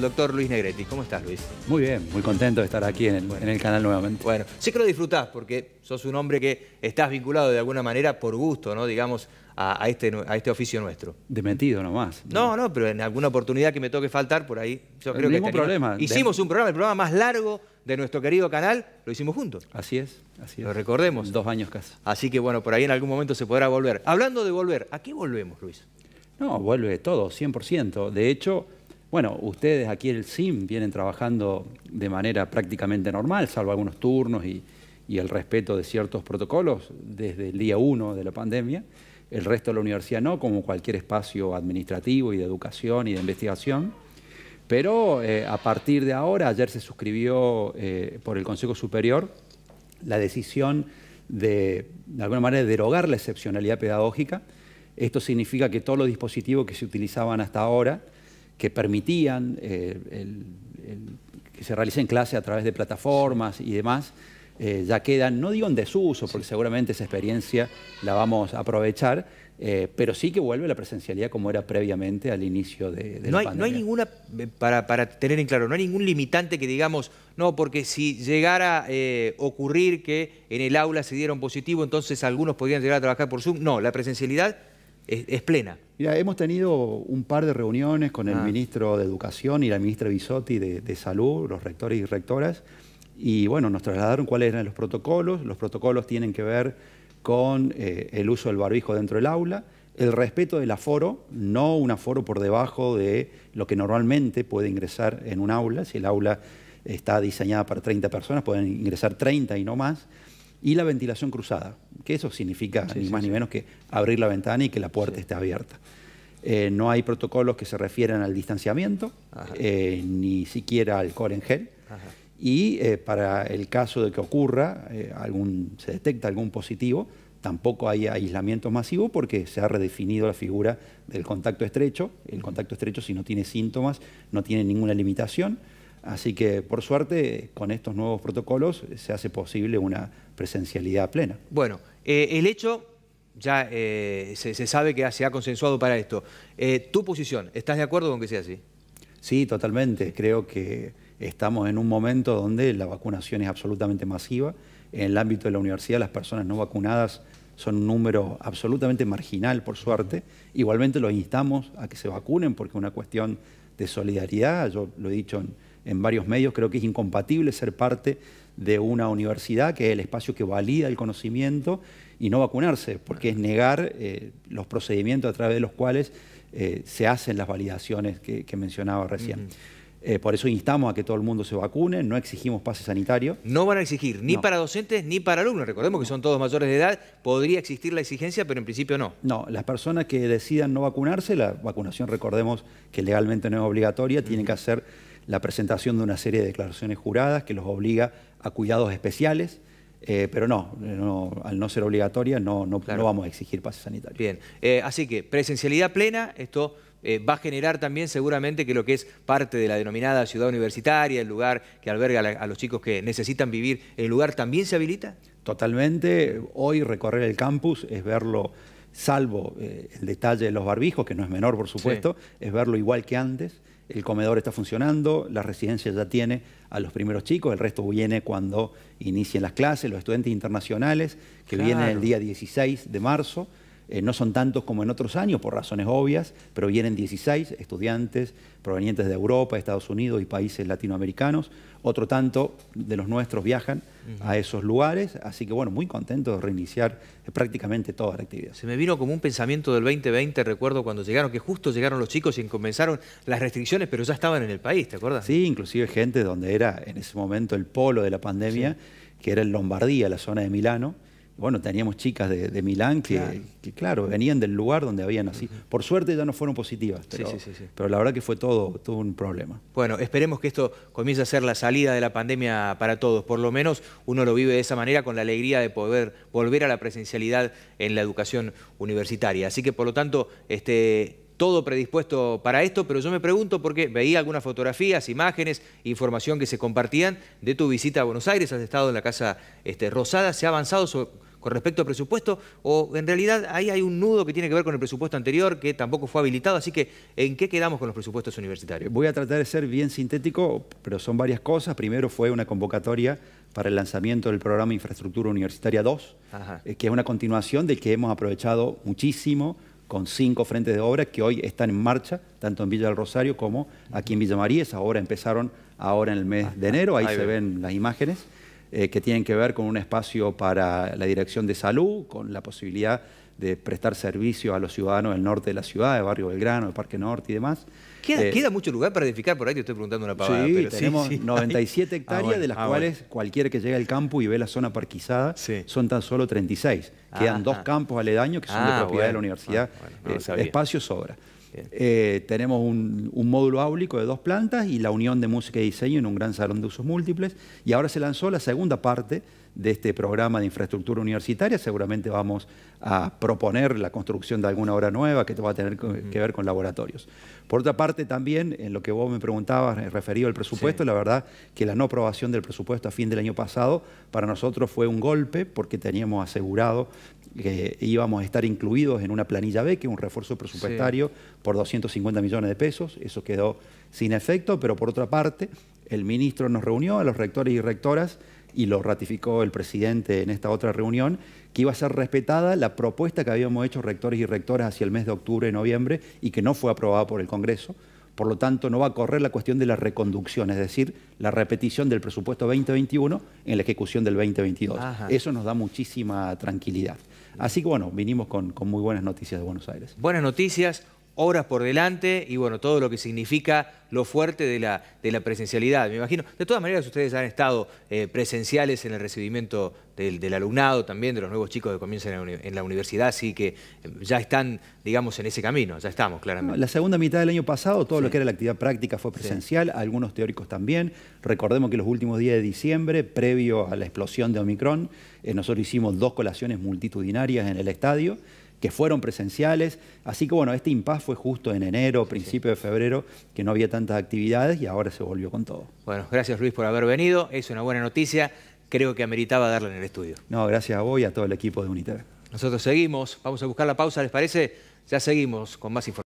Doctor Luis Negretti, ¿cómo estás Luis? Muy bien, muy contento de estar aquí en el, canal nuevamente. Bueno, sí que lo disfrutás porque sos un hombre que estás vinculado de alguna manera por gusto, ¿no? Digamos, a, este, a este oficio nuestro. Demetido nomás. No, no, pero en alguna oportunidad que me toque faltar por ahí, yo creo ningún que problema. Hicimos un programa, el programa más largo de nuestro querido canal, lo hicimos juntos. Así es, así es. Lo recordemos. Dos años casi. Así que bueno, por ahí en algún momento se podrá volver. Hablando de volver, ¿a qué volvemos Luis? No, vuelve todo, 100%. De hecho bueno, ustedes aquí en el SIM vienen trabajando de manera prácticamente normal, salvo algunos turnos y, el respeto de ciertos protocolos desde el día 1 de la pandemia. El resto de la universidad no, como cualquier espacio administrativo y de educación y de investigación. Pero eh, a partir de ahora, ayer se suscribió eh, por el Consejo Superior la decisión de, de alguna manera, derogar la excepcionalidad pedagógica. Esto significa que todos los dispositivos que se utilizaban hasta ahora, que permitían eh, que se realicen clases a través de plataformas y demás, eh, ya quedan, no digo en desuso, porque seguramente esa experiencia la vamos a aprovechar, eh, pero sí que vuelve la presencialidad como era previamente al inicio de, no hay, No hay ninguna, para, tener en claro, no hay ningún limitante que digamos, no, porque si llegara a ocurrir que en el aula se dieron positivo, entonces algunos podrían llegar a trabajar por Zoom. No, la presencialidad es, plena. Mira, hemos tenido un par de reuniones con el ah. ministro de Educación y la ministra Bisotti de, Salud, los rectores y rectoras, y bueno, nos trasladaron cuáles eran los protocolos. Los protocolos tienen que ver con eh, el uso del barbijo dentro del aula, el respeto del aforo, no un aforo por debajo de lo que normalmente puede ingresar en un aula. Si el aula está diseñada para 30 personas, pueden ingresar 30 y no más. Y la ventilación cruzada eso significa ni más ni menos que abrir la ventana y que la puerta esté abierta. Eh, no hay protocolos que se refieran al distanciamiento, eh, ni siquiera al core en gel. Y eh, para el caso de que ocurra, algún, se detecta algún positivo, tampoco hay aislamiento masivo porque se ha redefinido la figura del contacto estrecho. El contacto estrecho, si no tiene síntomas, no tiene ninguna limitación. Así que, por suerte, con estos nuevos protocolos se hace posible una presencialidad plena. Bueno, eh, el hecho ya eh, se, sabe que se ha consensuado para esto. Eh, ¿Tu posición, estás de acuerdo con que sea así? Sí, totalmente. Creo que estamos en un momento donde la vacunación es absolutamente masiva. En el ámbito de la universidad las personas no vacunadas son un número absolutamente marginal, por suerte. Igualmente los instamos a que se vacunen porque es una cuestión de solidaridad. Yo lo he dicho en en varios medios, creo que es incompatible ser parte de una universidad que es el espacio que valida el conocimiento y no vacunarse, porque es negar eh, los procedimientos a través de los cuales eh, se hacen las validaciones que, mencionaba recién. Eh, por eso instamos a que todo el mundo se vacune, no exigimos pase sanitario. No van a exigir, ni para docentes ni para alumnos. Recordemos que son todos mayores de edad, podría existir la exigencia, pero en principio no. No, las personas que decidan no vacunarse, la vacunación recordemos que legalmente no es obligatoria, tienen que hacer la presentación de una serie de declaraciones juradas que los obliga a cuidados especiales, eh, pero no, al no ser obligatoria no, no, vamos a exigir pases sanitarios Bien, eh, así que presencialidad plena, esto eh, va a generar también seguramente que lo que es parte de la denominada ciudad universitaria, el lugar que alberga a los chicos que necesitan vivir, ¿el lugar también se habilita? Totalmente, hoy recorrer el campus es verlo salvo el detalle de los barbijos, que no es menor por supuesto, es verlo igual que antes, el comedor está funcionando, la residencia ya tiene a los primeros chicos, el resto viene cuando inicien las clases, los estudiantes internacionales, que vienen el día 16 de marzo. Eh, no son tantos como en otros años, por razones obvias, pero vienen 16 estudiantes provenientes de Europa, Estados Unidos y países latinoamericanos. Otro tanto de los nuestros viajan a esos lugares. Así que, bueno, muy contento de reiniciar eh, prácticamente toda la actividad. Se me vino como un pensamiento del 2020, recuerdo cuando llegaron, que justo llegaron los chicos y comenzaron las restricciones, pero ya estaban en el país, ¿te acuerdas? Sí, inclusive gente donde era en ese momento el polo de la pandemia, que era en Lombardía, la zona de Milano bueno, teníamos chicas de, Milán que claro. venían del lugar donde habían nacido. Por suerte ya no fueron positivas, pero, pero la verdad que fue todo, todo un problema. Bueno, esperemos que esto comience a ser la salida de la pandemia para todos. Por lo menos uno lo vive de esa manera con la alegría de poder volver a la presencialidad en la educación universitaria. Así que, por lo tanto, este, todo predispuesto para esto, pero yo me pregunto porque veía algunas fotografías, imágenes, información que se compartían de tu visita a Buenos Aires, has estado en la Casa este, Rosada, se ha avanzado con respecto al presupuesto, o en realidad ahí hay un nudo que tiene que ver con el presupuesto anterior que tampoco fue habilitado, así que ¿en qué quedamos con los presupuestos universitarios? Voy a tratar de ser bien sintético, pero son varias cosas. Primero fue una convocatoria para el lanzamiento del programa Infraestructura Universitaria 2, eh, que es una continuación del que hemos aprovechado muchísimo con cinco frentes de obra que hoy están en marcha, tanto en Villa del Rosario como aquí en Villa María. Esa obra empezaron ahora en el mes de enero, ahí, se ven las imágenes. Eh, que tienen que ver con un espacio para la dirección de salud, con la posibilidad de prestar servicio a los ciudadanos del norte de la ciudad, de Barrio Belgrano, de Parque Norte y demás. ¿Queda, eh, mucho lugar para edificar por ahí? Te estoy preguntando una pavada. Sí, tenemos 97 hectáreas, ah, de las ah, cuales cualquier cualquiera que llegue al campo y ve la zona parquizada, son tan solo 36. Quedan dos ah. campos aledaños que son de propiedad de la universidad. Eh, espacio sobra. Eh, tenemos un, módulo áulico de dos plantas y la unión de música y diseño en un gran salón de usos múltiples. Y ahora se lanzó la segunda parte de este programa de infraestructura universitaria. Seguramente vamos a proponer la construcción de alguna obra nueva que va a tener que ver con laboratorios. Por otra parte, también, en lo que vos me preguntabas eh, referido al presupuesto, la verdad que la no aprobación del presupuesto a fin del año pasado para nosotros fue un golpe porque teníamos asegurado que íbamos a estar incluidos en una planilla B, que es un refuerzo presupuestario por 250 millones de pesos, eso quedó sin efecto, pero por otra parte, el ministro nos reunió a los rectores y rectoras y lo ratificó el presidente en esta otra reunión, que iba a ser respetada la propuesta que habíamos hecho rectores y rectoras hacia el mes de octubre, y noviembre, y que no fue aprobada por el Congreso. Por lo tanto, no va a correr la cuestión de la reconducción, es decir, la repetición del presupuesto 2021 en la ejecución del 2022. Eso nos da muchísima tranquilidad. Así que bueno, vinimos con muy buenas noticias de Buenos Aires. Buenas noticias horas por delante y bueno, todo lo que significa lo fuerte de la, de la presencialidad, me imagino. De todas maneras, ustedes han estado eh, presenciales en el recibimiento del, alumnado también, de los nuevos chicos que comienzan en la, universidad, así que em, ya están, digamos, en ese camino, ya estamos, claramente. La segunda mitad del año pasado, todo lo que era la actividad práctica fue presencial, algunos teóricos también. Recordemos que los últimos días de diciembre, previo a la explosión de Omicron, eh, nosotros hicimos dos colaciones multitudinarias en el estadio, que fueron presenciales. Así que bueno, este impasse fue justo en enero, principio de febrero, que no había tantas actividades y ahora se volvió con todo. Bueno, gracias Luis por haber venido, es una buena noticia, creo que ameritaba darle en el estudio. No, gracias a vos y a todo el equipo de UNITER. Nosotros seguimos, vamos a buscar la pausa, ¿les parece? Ya seguimos con más información.